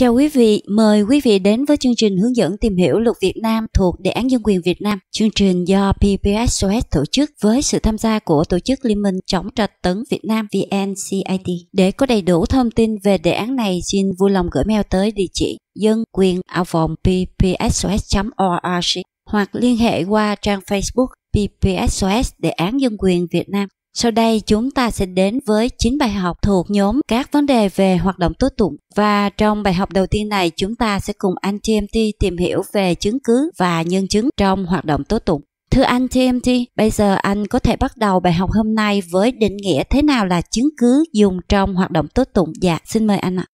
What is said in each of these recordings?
Chào quý vị, mời quý vị đến với chương trình hướng dẫn tìm hiểu luật Việt Nam thuộc Đề án Dân quyền Việt Nam. Chương trình do PPSOS tổ chức với sự tham gia của Tổ chức Liên minh chống trạch tấn Việt Nam VNCIT. Để có đầy đủ thông tin về đề án này, xin vui lòng gửi mail tới địa chỉ dân quyền ao vòng ppsos.org hoặc liên hệ qua trang Facebook PPSOS Đề án Dân quyền Việt Nam. Sau đây chúng ta sẽ đến với 9 bài học thuộc nhóm các vấn đề về hoạt động tố tụng. Và trong bài học đầu tiên này chúng ta sẽ cùng anh TMT tìm hiểu về chứng cứ và nhân chứng trong hoạt động tố tụng. Thưa anh TMT, bây giờ anh có thể bắt đầu bài học hôm nay với định nghĩa thế nào là chứng cứ dùng trong hoạt động tố tụng. Dạ, xin mời anh ạ.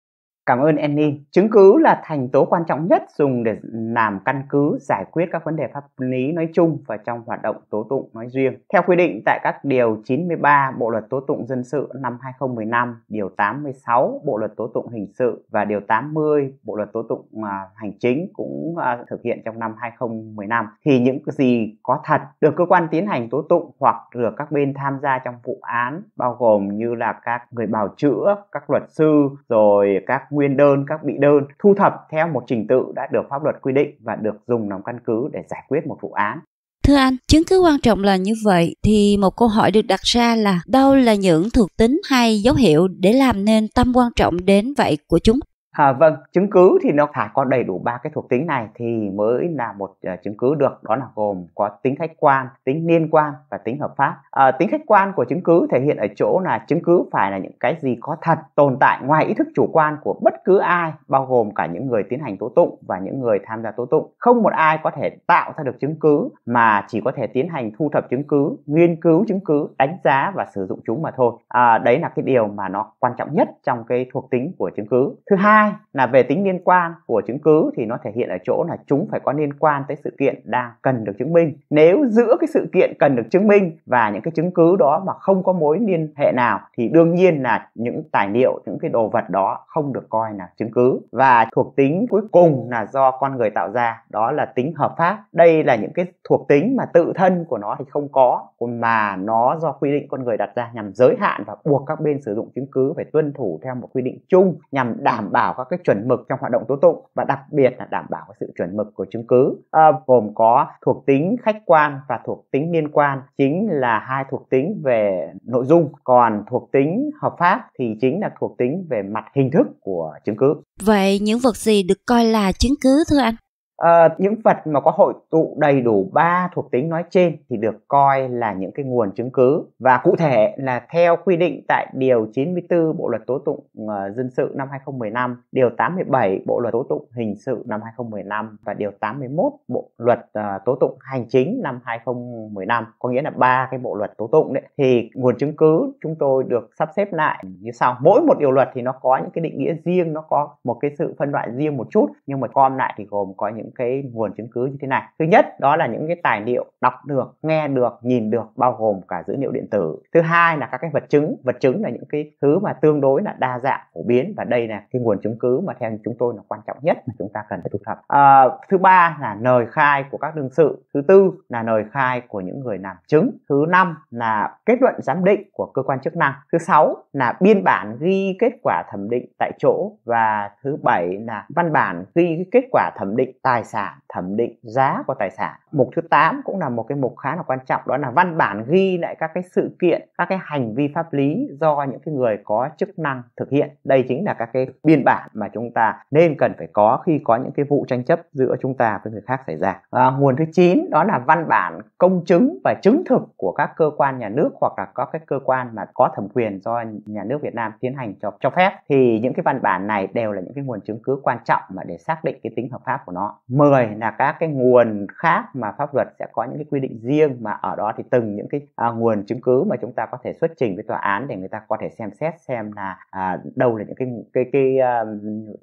Cảm ơn Annie. Chứng cứ là thành tố quan trọng nhất dùng để làm căn cứ giải quyết các vấn đề pháp lý nói chung và trong hoạt động tố tụng nói riêng. Theo quy định tại các điều 93 Bộ luật tố tụng dân sự năm 2015, điều 86 Bộ luật tố tụng hình sự và điều 80 Bộ luật tố tụng à, hành chính cũng à, thực hiện trong năm 2015 thì những gì có thật được cơ quan tiến hành tố tụng hoặc được các bên tham gia trong vụ án bao gồm như là các người bào chữa, các luật sư rồi các nguyên đơn, các bị đơn thu thập theo một trình tự đã được pháp luật quy định và được dùng làm căn cứ để giải quyết một vụ án. Thưa anh, chứng cứ quan trọng là như vậy thì một câu hỏi được đặt ra là đâu là những thuộc tính hay dấu hiệu để làm nên tâm quan trọng đến vậy của chúng? à, vâng chứng cứ thì nó phải có đầy đủ ba cái thuộc tính này thì mới là một uh, chứng cứ được đó là gồm có tính khách quan tính liên quan và tính hợp pháp à, tính khách quan của chứng cứ thể hiện ở chỗ là chứng cứ phải là những cái gì có thật tồn tại ngoài ý thức chủ quan của bất cứ ai bao gồm cả những người tiến hành tố tụng và những người tham gia tố tụng không một ai có thể tạo ra được chứng cứ mà chỉ có thể tiến hành thu thập chứng cứ nghiên cứu chứng cứ đánh giá và sử dụng chúng mà thôi à, đấy là cái điều mà nó quan trọng nhất trong cái thuộc tính của chứng cứ thứ hai hai là về tính liên quan của chứng cứ thì nó thể hiện ở chỗ là chúng phải có liên quan tới sự kiện đang cần được chứng minh nếu giữa cái sự kiện cần được chứng minh và những cái chứng cứ đó mà không có mối liên hệ nào thì đương nhiên là những tài liệu những cái đồ vật đó không được coi là chứng cứ và thuộc tính cuối cùng là do con người tạo ra đó là tính hợp pháp đây là những cái thuộc tính mà tự thân của nó thì không có mà nó do quy định con người đặt ra nhằm giới hạn và buộc các bên sử dụng chứng cứ phải tuân thủ theo một quy định chung nhằm đảm bảo các cái chuẩn mực trong hoạt động tố tụng và đặc biệt là đảm bảo sự chuẩn mực của chứng cứ à, gồm có thuộc tính khách quan và thuộc tính liên quan chính là hai thuộc tính về nội dung còn thuộc tính hợp pháp thì chính là thuộc tính về mặt hình thức của chứng cứ vậy những vật gì được coi là chứng cứ thưa anh à, những vật mà có hội tụ đầy đủ ba thuộc tính nói trên thì được coi là những cái nguồn chứng cứ và cụ thể là theo quy định tại điều 94 Bộ luật tố tụng ờ, dân sự năm 2015, điều 87 Bộ luật tố tụng hình sự năm 2015 và điều 81 Bộ luật ờ, tố tụng hành chính năm 2015, có nghĩa là ba cái bộ luật tố tụng đấy thì nguồn chứng cứ chúng tôi được sắp xếp lại như sau. Mỗi một điều luật thì nó có những cái định nghĩa riêng, nó có một cái sự phân loại riêng một chút nhưng mà gom lại thì gồm có những những cái nguồn chứng cứ như thế này thứ nhất đó là những cái tài liệu đọc được nghe được nhìn được bao gồm cả dữ liệu điện tử thứ hai là các cái vật chứng vật chứng là những cái thứ mà tương đối là đa dạng phổ biến và đây là cái nguồn chứng cứ mà theo chúng tôi là quan trọng nhất mà chúng ta cần phải thu thập à, thứ ba là lời khai của các đương sự thứ tư là lời khai của những người làm chứng thứ năm là kết luận giám định của cơ quan chức năng thứ sáu là biên bản ghi kết quả thẩm định tại chỗ và thứ bảy là văn bản ghi kết quả thẩm định tài tài sản thẩm định giá của tài sản. Mục thứ 8 cũng là một cái mục khá là quan trọng đó là văn bản ghi lại các cái sự kiện, các cái hành vi pháp lý do những cái người có chức năng thực hiện. Đây chính là các cái biên bản mà chúng ta nên cần phải có khi có những cái vụ tranh chấp giữa chúng ta với người khác xảy ra. À, nguồn thứ 9 đó là văn bản công chứng và chứng thực của các cơ quan nhà nước hoặc là các cái cơ quan mà có thẩm quyền do nhà nước Việt Nam tiến hành cho cho phép thì những cái văn bản này đều là những cái nguồn chứng cứ quan trọng mà để xác định cái tính hợp pháp của nó. 10 là là các cái nguồn khác mà pháp luật sẽ có những cái quy định riêng mà ở đó thì từng những cái à, nguồn chứng cứ mà chúng ta có thể xuất trình với tòa án để người ta có thể xem xét xem là à, đâu là những cái cái cái à,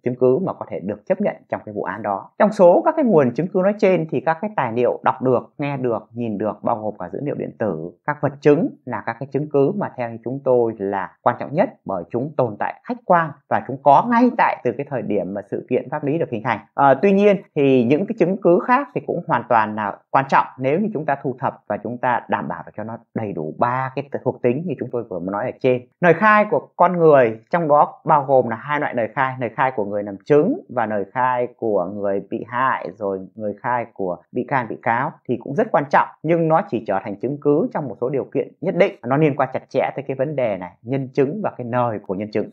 chứng cứ mà có thể được chấp nhận trong cái vụ án đó trong số các cái nguồn chứng cứ nói trên thì các cái tài liệu đọc được nghe được nhìn được bao gồm cả dữ liệu điện tử các vật chứng là các cái chứng cứ mà theo chúng tôi là quan trọng nhất bởi chúng tồn tại khách quan và chúng có ngay tại từ cái thời điểm mà sự kiện pháp lý được hình thành à, tuy nhiên thì những cái chứng chứng cứ khác thì cũng hoàn toàn là quan trọng nếu như chúng ta thu thập và chúng ta đảm bảo cho nó đầy đủ ba cái thuộc tính như chúng tôi vừa mới nói ở trên lời khai của con người trong đó bao gồm là hai loại lời khai lời khai của người làm chứng và lời khai của người bị hại rồi người khai của bị can bị cáo thì cũng rất quan trọng nhưng nó chỉ trở thành chứng cứ trong một số điều kiện nhất định nó liên quan chặt chẽ tới cái vấn đề này nhân chứng và cái nơi của nhân chứng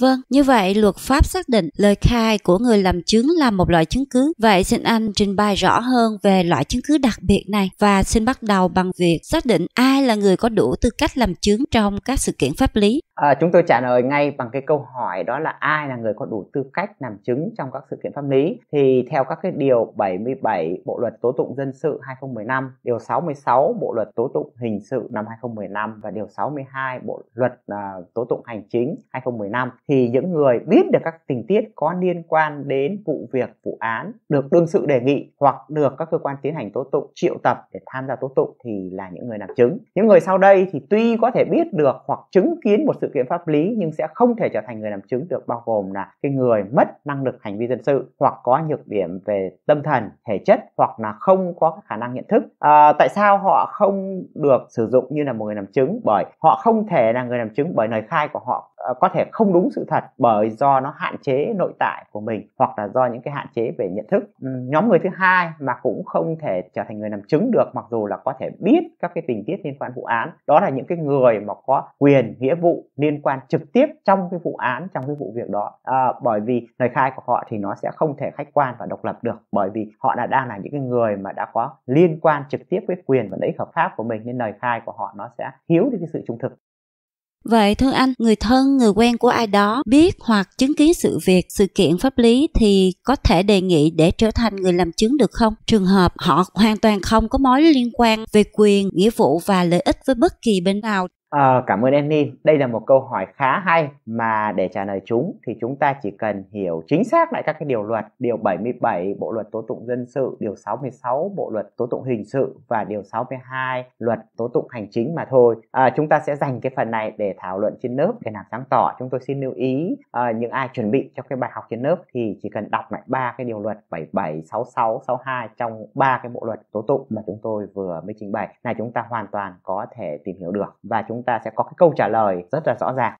Vâng, như vậy luật pháp xác định lời khai của người làm chứng là một loại chứng cứ. Vậy xin anh trình bày rõ hơn về loại chứng cứ đặc biệt này và xin bắt đầu bằng việc xác định ai là người có đủ tư cách làm chứng trong các sự kiện pháp lý. À, chúng tôi trả lời ngay bằng cái câu hỏi đó là ai là người có đủ tư cách làm chứng trong các sự kiện pháp lý thì theo các cái điều 77 Bộ luật tố tụng dân sự 2015, điều 66 Bộ luật tố tụng hình sự năm 2015 và điều 62 Bộ luật uh, tố tụng hành chính 2015 thì những người biết được các tình tiết có liên quan đến vụ việc vụ án được đương sự đề nghị hoặc được các cơ quan tiến hành tố tụng triệu tập để tham gia tố tụng thì là những người làm chứng những người sau đây thì tuy có thể biết được hoặc chứng kiến một sự kiện pháp lý nhưng sẽ không thể trở thành người làm chứng được bao gồm là cái người mất năng lực hành vi dân sự hoặc có nhược điểm về tâm thần thể chất hoặc là không có khả năng nhận thức à, tại sao họ không được sử dụng như là một người làm chứng bởi họ không thể là người làm chứng bởi lời khai của họ Ờ, có thể không đúng sự thật bởi do nó hạn chế nội tại của mình hoặc là do những cái hạn chế về nhận thức ừ, nhóm người thứ hai mà cũng không thể trở thành người làm chứng được mặc dù là có thể biết các cái tình tiết liên quan vụ án đó là những cái người mà có quyền nghĩa vụ liên quan trực tiếp trong cái vụ án trong cái vụ việc đó à, bởi vì lời khai của họ thì nó sẽ không thể khách quan và độc lập được bởi vì họ đã đang là những cái người mà đã có liên quan trực tiếp với quyền và lợi ích hợp pháp của mình nên lời khai của họ nó sẽ thiếu đi cái sự trung thực Vậy thưa anh, người thân, người quen của ai đó biết hoặc chứng kiến sự việc, sự kiện pháp lý thì có thể đề nghị để trở thành người làm chứng được không? Trường hợp họ hoàn toàn không có mối liên quan về quyền, nghĩa vụ và lợi ích với bất kỳ bên nào À, cảm ơn em Nin. Đây là một câu hỏi khá hay mà để trả lời chúng thì chúng ta chỉ cần hiểu chính xác lại các cái điều luật, điều 77 Bộ luật tố tụng dân sự, điều 66 Bộ luật tố tụng hình sự và điều 62 Luật tố tụng hành chính mà thôi. À, chúng ta sẽ dành cái phần này để thảo luận trên lớp để làm sáng tỏ. Chúng tôi xin lưu ý à, những ai chuẩn bị cho cái bài học trên lớp thì chỉ cần đọc lại ba cái điều luật 77, 66, 62 trong ba cái bộ luật tố tụng mà chúng tôi vừa mới trình bày là chúng ta hoàn toàn có thể tìm hiểu được và chúng ta sẽ có cái câu trả lời rất là rõ ràng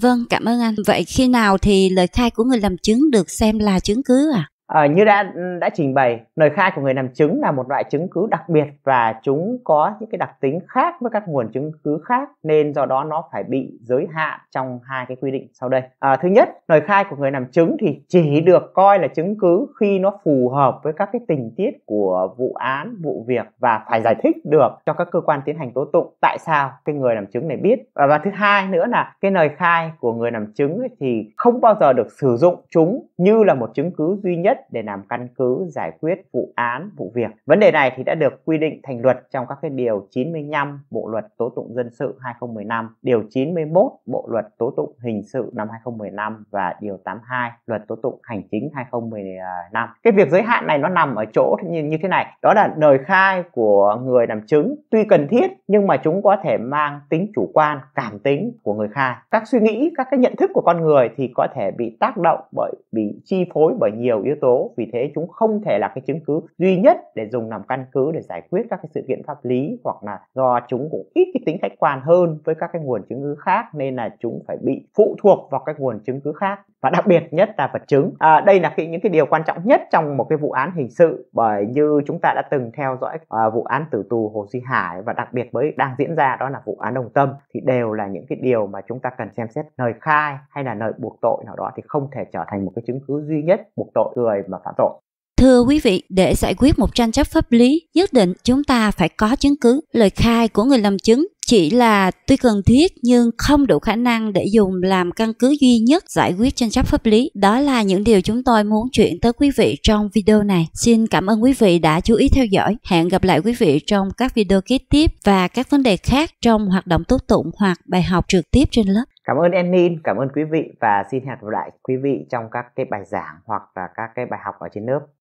vâng cảm ơn anh vậy khi nào thì lời khai của người làm chứng được xem là chứng cứ à À, như đã đã trình bày, lời khai của người làm chứng là một loại chứng cứ đặc biệt và chúng có những cái đặc tính khác với các nguồn chứng cứ khác nên do đó nó phải bị giới hạn trong hai cái quy định sau đây. À, thứ nhất, lời khai của người làm chứng thì chỉ được coi là chứng cứ khi nó phù hợp với các cái tình tiết của vụ án, vụ việc và phải giải thích được cho các cơ quan tiến hành tố tụng tại sao cái người làm chứng này biết. Và, ờ, và thứ hai nữa là cái lời khai của người làm chứng thì không bao giờ được sử dụng chúng như là một chứng cứ duy nhất để làm căn cứ giải quyết vụ án, vụ việc. Vấn đề này thì đã được quy định thành luật trong các cái điều 95 Bộ luật tố tụng dân sự 2015, điều 91 Bộ luật tố tụng hình sự năm 2015 và điều 82 Luật tố tụng hành chính 2015. Cái việc giới hạn này nó nằm ở chỗ như, như thế này, đó là lời khai của người làm chứng tuy cần thiết nhưng mà chúng có thể mang tính chủ quan, cảm tính của người khai. Các suy nghĩ, các cái nhận thức của con người thì có thể bị tác động bởi bị chi phối bởi nhiều yếu tố số vì thế chúng không thể là cái chứng cứ duy nhất để dùng làm căn cứ để giải quyết các cái sự kiện pháp lý hoặc là do chúng cũng ít cái tính khách quan hơn với các cái nguồn chứng cứ khác nên là chúng phải bị phụ thuộc vào các nguồn chứng cứ khác và đặc biệt nhất là vật chứng à, đây là cái, những cái điều quan trọng nhất trong một cái vụ án hình sự bởi như chúng ta đã từng theo dõi à, vụ án tử tù Hồ Duy Hải và đặc biệt mới đang diễn ra đó là vụ án Đồng Tâm thì đều là những cái điều mà chúng ta cần xem xét lời khai hay là lời buộc tội nào đó thì không thể trở thành một cái chứng cứ duy nhất buộc tội người mà phạm tội Thưa quý vị, để giải quyết một tranh chấp pháp lý, nhất định chúng ta phải có chứng cứ, lời khai của người làm chứng chỉ là tuy cần thiết nhưng không đủ khả năng để dùng làm căn cứ duy nhất giải quyết tranh chấp pháp lý. Đó là những điều chúng tôi muốn chuyển tới quý vị trong video này. Xin cảm ơn quý vị đã chú ý theo dõi. Hẹn gặp lại quý vị trong các video kế tiếp và các vấn đề khác trong hoạt động tố tụng hoặc bài học trực tiếp trên lớp. Cảm ơn Enin cảm ơn quý vị và xin hẹn gặp lại quý vị trong các cái bài giảng hoặc là các cái bài học ở trên lớp.